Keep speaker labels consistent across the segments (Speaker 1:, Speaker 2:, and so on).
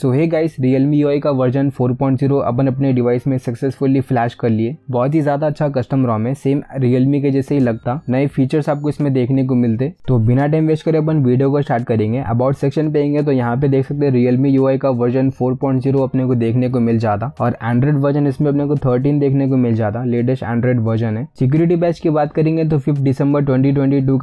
Speaker 1: सो hi guys Realme UI का version 4.0 अपन अपने डिवाइस में सक्सेसफुली फ्लैश कर लिए बहुत ही ज़्यादा अच्छा कस्टम रॉम है सेम रियलमी के जैसे ही लगता नए फीचर्स आपको इसमें देखने को मिलते तो बिना टाइम वेस्ट करे अपन वीडियो को स्टार्ट करेंगे अबाउट सेक्शन पे आएंगे तो यहाँ पे देख सकते हैं रियलमी यू का वर्जन जीरो oh अपने को देखने को मिल जाता और एंड्रॉइड वर्जन इसमें अपने को थर्टीन देखने को मिल जाता लेटेस्ट एंड्रॉइड वर्जन है सिक्योरिटी बैच की बात करेंगे तो फिफ्थ दिसंबर ट्वेंटी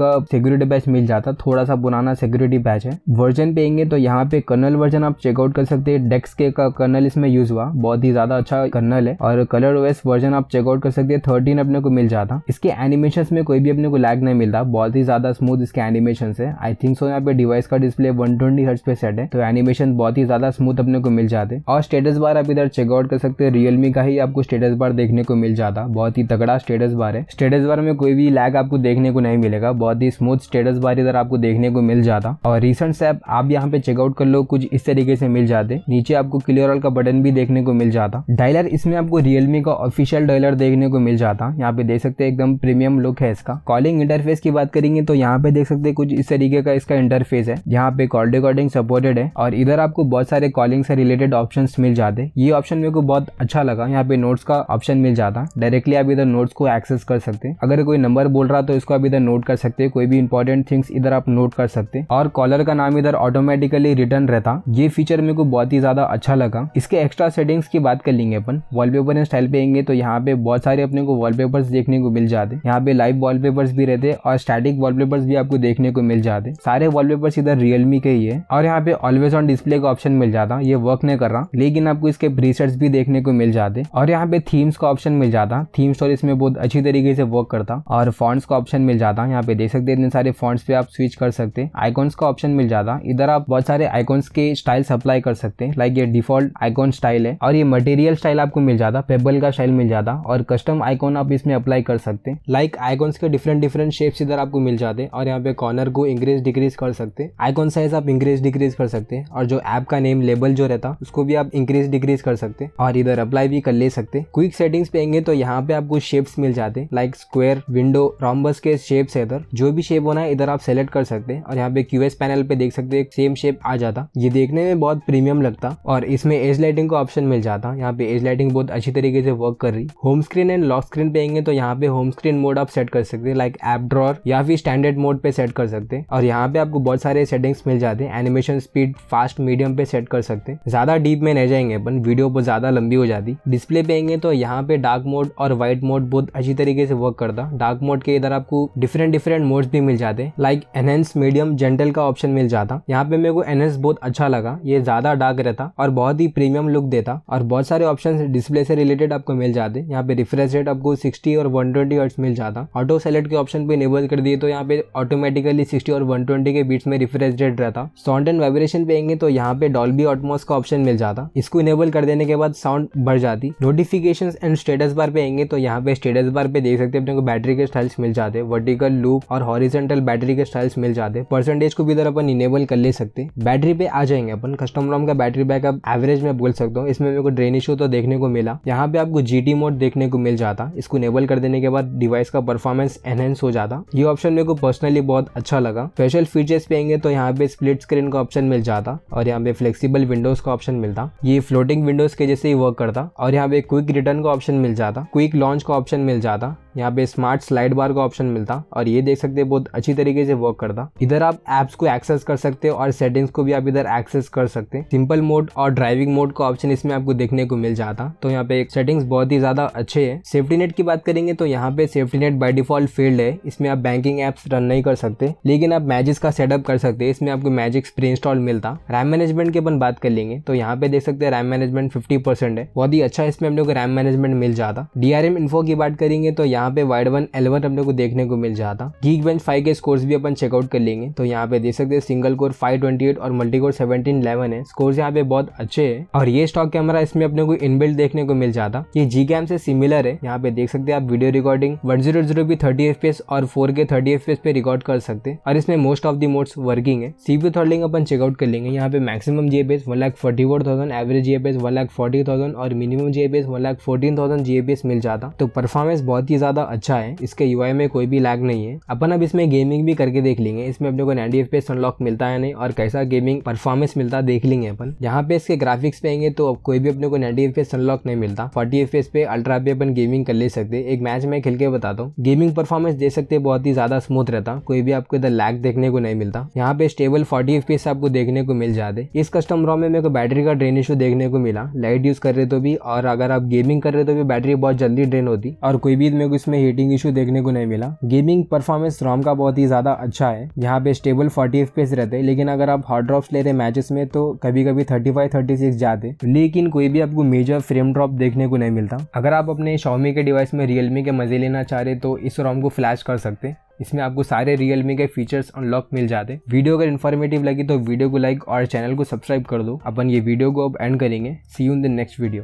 Speaker 1: का सिक्योरिटी बैच मिल जाता थोड़ा सा पुराना सिक्योरिटी बैच है वर्जन पे आएंगे तो यहाँ पे कर्नल वर्जन आप चेकआउट कर सकते हैं डेक्स के का कर्नल इसमें यूज हुआ बहुत ही ज्यादा अच्छा कर्नल है और कलर वेस्ट वर्जन आप चेकआउट कर सकते हैं थर्टीन अपने को मिल जाता इसके एनिमेशन में कोई भी अपने को लैग नहीं मिलता बहुत ही ज्यादा स्मूथ इसके एनिमेशन है आई थिंक सो यहाँ पे डिवाइस का डिस्प्ले वन ट्वेंटी पे सेट है तो एनिमेशन बहुत ही ज्यादा स्मूथ अपने को मिल जाते और स्टेटस बार आप इधर चेकआउट कर सकते हैं रियलमी का ही आपको स्टेटस बार देखने को मिल जाता बहुत ही तगड़ा स्टेटस बार है स्टेटस बार में कोई भी लैग आपको देखने को नहीं मिलेगा बहुत ही स्मूथ स्टेटस बार इधर आपको देखने को मिल जाता और रिसेंट से आप यहाँ पे चेकआउट कर लो कुछ इस तरीके से मिल जाते नीचे आपको क्लियर ऑल का बटन भी देखने को मिल जाता डायलर इसमें आपको रियलमी का ऑफिशियल डायलर देखने को मिल जाता यहाँ पे देख सकते हैं एकदम प्रीमियम लुक है इसका कॉलिंग इंटरफेस की बात करेंगे तो यहाँ पे देख सकते कुछ इस तरीके का इसका इंटरफेस है यहाँ पे कॉल रिकॉर्डिंग सपोर्टेड है और इधर आपको बहुत सारे कॉलिंग से रिलेटेड ऑप्शन मिल जाते ये ऑप्शन मेरे को बहुत अच्छा लगा यहाँ पे नोट्स का ऑप्शन मिल जाता डायरेक्टली आप इधर नोट्स को एक्सेस कर सकते हैं अगर कोई नंबर बोल रहा तो इसको आप इधर नोट कर सकते हैं कोई भी इंपॉर्टेंट थिंग्स इधर आप नोट कर सकते और कॉलर का नाम इधर ऑटोमेटिकली रिटर्न रहता ये फीचर मेरे को बहुत ही ज़्यादा अच्छा लगा इसके एक्स्ट्रा सेटिंग्स की बात कर लेंगे अपन वॉलपेपर एंड स्टाइल पे आएंगे तो यहाँ पे बहुत सारे अपने को वॉलपेपर्स देखने को मिल जाते यहाँ पे लाइव वॉलपेपर्स भी रहते और स्टैटिक वॉलपेपर्स भी आपको देखने को मिल जाते सारे वॉलपेपर्स इधर रियलमी के ही है और यहाँ पे ऑलवेज ऑन डिस्प्ले का ऑप्शन मिल जाता ये वर्क नहीं कर रहा लेकिन आपको इसके प्रीसेट्स भी देखने को मिल जाते और यहाँ पे थीम्स का ऑप्शन मिल जाता थीम स्टोर इसमें बहुत अच्छी तरीके से वर्क करता और फॉन्ट्स का ऑप्शन मिल जाता यहाँ पे देख सकते इतने सारे फॉन्ट्स पे आप स्विच कर सकते आइकॉन्स का ऑप्शन मिल जाता इधर आप बहुत सारे आइकॉन्स के स्टाइल सप्लाई कर सकते हैं लाइक ये डिफॉल्ट आइकॉन स्टाइल है और ये मटेरियल स्टाइल आपको मिल जाता पेबल का स्टाइल मिल जाता और कस्टम आइकॉन आप इसमें अप्लाई कर सकते हैं लाइक आइकॉन्स के डिफरेंट डिफरेंट शेप्स इधर आपको मिल जाते हैं और यहाँ पे कॉर्नर को इंक्रीज डिक्रीज कर सकते हैं आइकॉन साइज आप इंक्रीज डिक्रीज कर सकते हैं और जो ऐप का नेम लेबल जो रहता उसको भी आप इंक्रीज डिक्रीज कर सकते हैं और इधर अप्लाई भी कर ले सकते हैं क्विक सेटिंग्स पे आएंगे तो यहाँ पे आपको शेप्स मिल जाते हैं लाइक स्क्वेयर विंडो रॉम्बस के शेप्स है इधर जो भी शेप होना है इधर आप सेलेक्ट कर सकते हैं और यहाँ पे क्यूएस पैनल पे देख सकते हैं सेम शेप आ जाता ये देखने में बहुत प्रीमियम लगता और इसमें एज लाइटिंग का ऑप्शन मिल जाता यहाँ पे एज लाइटिंग बहुत अच्छी तरीके से वर्क कर रही home screen and lock screen पे आएंगे तो यहाँ पे होम स्क्रीन मोड आप सेट कर सकते हैं लाइक एप ड्रॉर या फिर स्टैंडर्ड मोड पे सेट कर सकते हैं और यहाँ पे आपको बहुत सारे सेटिंग्स मिल जाते हैं एनिमेशन स्पीड फास्ट मीडियम पे सेट कर सकते हैं ज्यादा डीप में नहीं जाएंगे अपन वीडियो बहुत ज्यादा लंबी हो जाती डिस्प्ले पे आएंगे तो यहाँ पे डार्क मोड और व्हाइट मोड बहुत अच्छी तरीके से वर्क करता डार्क मोड के इधर आपको डिफरेंट डिफरेंट मोड्स भी मिल जाते लाइक एनहेंस मीडियम जेंटल का ऑप्शन मिल जाता यहाँ पे मेरे को एनहेंस बहुत अच्छा लगा ये ज्यादा ज़्यादा डार्क रहता और बहुत ही प्रीमियम लुक देता और बहुत सारे ऑप्शन डिस्प्ले से रिलेटेड आपको मिल जाते यहाँ पे रिफ्रेश रेट आपको 60 और 120 ट्वेंटी मिल जाता ऑटो सेलेक्ट के ऑप्शन पे इनेबल कर दिए तो यहाँ पे ऑटोमेटिकली 60 और 120 के बीच में रिफ्रेश रेट रहता साउंड एंड वाइब्रेशन पे आएंगे तो यहाँ पे डॉल्बी ऑटमोस का ऑप्शन मिल जाता इसको इनेबल कर देने के बाद साउंड बढ़ जाती नोटिफिकेशन एंड स्टेटस बार पे आएंगे तो यहाँ पे स्टेटस बार पे देख सकते अपने को बैटरी के स्टाइल्स मिल जाते वर्टिकल लूप और हॉरिजेंटल बैटरी के स्टाइल्स मिल जाते परसेंटेज को भी इधर अपन इनेबल कर ले सकते बैटरी पे आ जाएंगे अपन कस्टम कॉम का बैटरी बैकअप एवरेज में बोल सकता हूँ इसमें मेरे को ड्रेन इशू तो देखने को मिला यहाँ पे आपको जी मोड देखने को मिल जाता इसको इनेबल कर देने के बाद डिवाइस का परफॉर्मेंस एनहेंस हो जाता ये ऑप्शन मेरे को पर्सनली बहुत अच्छा लगा स्पेशल फीचर्स पे आएंगे तो यहाँ पे स्प्लिट स्क्रीन का ऑप्शन मिल जाता और यहाँ पे फ्लेक्सीबल विंडोज का ऑप्शन मिलता ये फ्लोटिंग विंडोज के जैसे ही वर्क करता और यहाँ पे क्विक रिटर्न का ऑप्शन मिल जाता क्विक लॉन्च का ऑप्शन मिल जाता यहाँ पे स्मार्ट स्लाइड बार का ऑप्शन मिलता और ये देख सकते हैं बहुत अच्छी तरीके से वर्क करता इधर आप एप्स को एक्सेस कर सकते हो और सेटिंग्स को भी आप इधर एक्सेस कर सकते हैं सिंपल मोड और ड्राइविंग मोड का ऑप्शन इसमें आपको देखने को मिल जाता तो यहाँ पे सेटिंग्स बहुत ही ज्यादा अच्छे है सेफ्टी नेट की बात करेंगे तो यहाँ पे safety net by default field है इसमें आप बैंकिंग एप्स रन नहीं कर सकते लेकिन आप मैजिक्स का सेटअप कर सकते हैं इसमें आपको मैजिक्स प्री इंस्टॉल मिलता रैम मैनेजमेंट की अपन बात कर लेंगे तो यहाँ पे देख सकते हैं रैम मैनेजमेंट फिफ्टी है बहुत ही अच्छा इसमें हम लोग रैम मैनेजमेंट मिल जाता डीआरएम इन्फो की बात करेंगे तो यहाँ यहाँ पे वाइड वन एलेवन अपने को देखने को मिल जाता गीक बेंच फाइव के स्कोर्स भी अपन चेकआउट कर लेंगे तो यहाँ पे देख सकते हैं single core five twenty eight और मल्टी कोर सेवेंटीन इलेवन है स्कोर्स यहाँ पे बहुत अच्छे है और ये स्टॉक कैमरा इसमें अपने को इनबिल्ट देखने को मिल जाता ये जी कैम से सिमिलर है यहाँ पे देख सकते हैं आप video recording one zero zero भी थर्टी एफ पी एस और four K thirty F P S पे रिकॉर्ड कर सकते हैं और इसमें most of the modes working है सीपी थर्डिंग अपन चेकआउट कर लेंगे यहाँ पे maximum G IPS one lakh forty four thousand average G IPS one lakh forty thousand और minimum G IPS one lakh fourteen thousand G IPS मिल जाता तो परफॉर्मेंस बहुत ही ज़्यादा अच्छा है इसके यू में कोई भी लैग नहीं है अपन अब इसमें गेमिंग भी करके देख लेंगे इसमें अपने को नाइनटी एफ अनलॉक मिलता है नहीं और कैसा गेमिंग परफॉर्मेंस मिलता देख लेंगे अपन यहाँ पे इसके ग्राफिक्स आएंगे तो अब कोई भी अपने को नाइनटी एफ अनलॉक नहीं मिलता फोर्टी एफ पे अल्ट्रा पे अपन गेमिंग कर ले सकते एक मैच में खेल के बताता हूँ गेमिंग परफॉर्मेंस दे सकते बहुत ही ज़्यादा स्मूथ रहता कोई भी आपको इधर लैग देखने को नहीं मिलता यहाँ पे स्टेबल फोर्टी एफ आपको देखने को मिल जाते इस कस्टम रॉम में मेरे को बैटरी का ड्रेन इशू देखने को मिला लाइट यूज कर रहे तो भी और अगर आप गेमिंग कर रहे तो भी बैटरी बहुत जल्दी ड्रेन होती और कोई भी मेरे को इसमें हीटिंग इशू देखने को नहीं मिला गेमिंग परफॉर्मेंस रॉम का बहुत ही ज्यादा अच्छा है यहाँ पे स्टेबल फोर्टी एफ रहते हैं लेकिन अगर आप हार्ड ड्रॉप्स ले रहे मैचेस में तो कभी कभी थर्टी फाइव थर्टी सिक्स जाते लेकिन कोई भी आपको मेजर फ्रेम ड्रॉप देखने को नहीं मिलता अगर आप अपने शॉमी के डिवाइस में रियलमी के मजे लेना चाह रहे तो इस रॉम को फ्लैश कर सकते इसमें आपको सारे रियलमी के फीचर्स अनलॉक मिल जाते वीडियो अगर इन्फॉर्मेटिव लगी तो वीडियो को लाइक और चैनल को सब्सक्राइब कर दो अपन ये वीडियो को अब एंड करेंगे see you in the next video